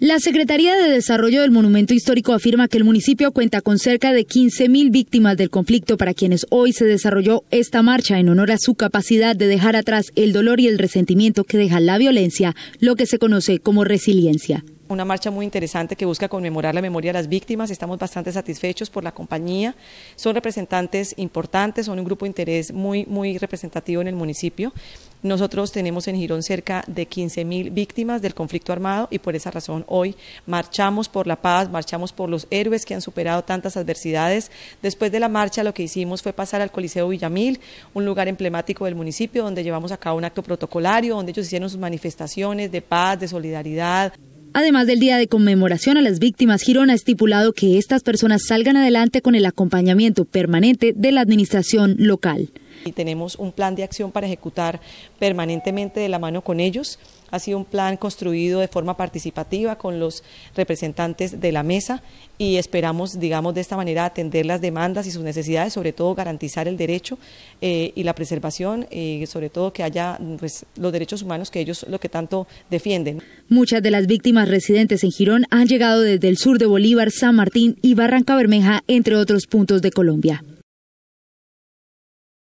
La Secretaría de Desarrollo del Monumento Histórico afirma que el municipio cuenta con cerca de 15.000 víctimas del conflicto para quienes hoy se desarrolló esta marcha en honor a su capacidad de dejar atrás el dolor y el resentimiento que deja la violencia, lo que se conoce como resiliencia. Una marcha muy interesante que busca conmemorar la memoria de las víctimas. Estamos bastante satisfechos por la compañía. Son representantes importantes, son un grupo de interés muy, muy representativo en el municipio nosotros tenemos en Girón cerca de 15.000 víctimas del conflicto armado y por esa razón hoy marchamos por la paz, marchamos por los héroes que han superado tantas adversidades. Después de la marcha lo que hicimos fue pasar al Coliseo Villamil, un lugar emblemático del municipio donde llevamos a cabo un acto protocolario, donde ellos hicieron sus manifestaciones de paz, de solidaridad. Además del día de conmemoración a las víctimas, Girón ha estipulado que estas personas salgan adelante con el acompañamiento permanente de la administración local y tenemos un plan de acción para ejecutar permanentemente de la mano con ellos. Ha sido un plan construido de forma participativa con los representantes de la mesa y esperamos, digamos, de esta manera atender las demandas y sus necesidades, sobre todo garantizar el derecho eh, y la preservación, y eh, sobre todo que haya pues, los derechos humanos que ellos lo que tanto defienden. Muchas de las víctimas residentes en Girón han llegado desde el sur de Bolívar, San Martín y Barranca Bermeja, entre otros puntos de Colombia.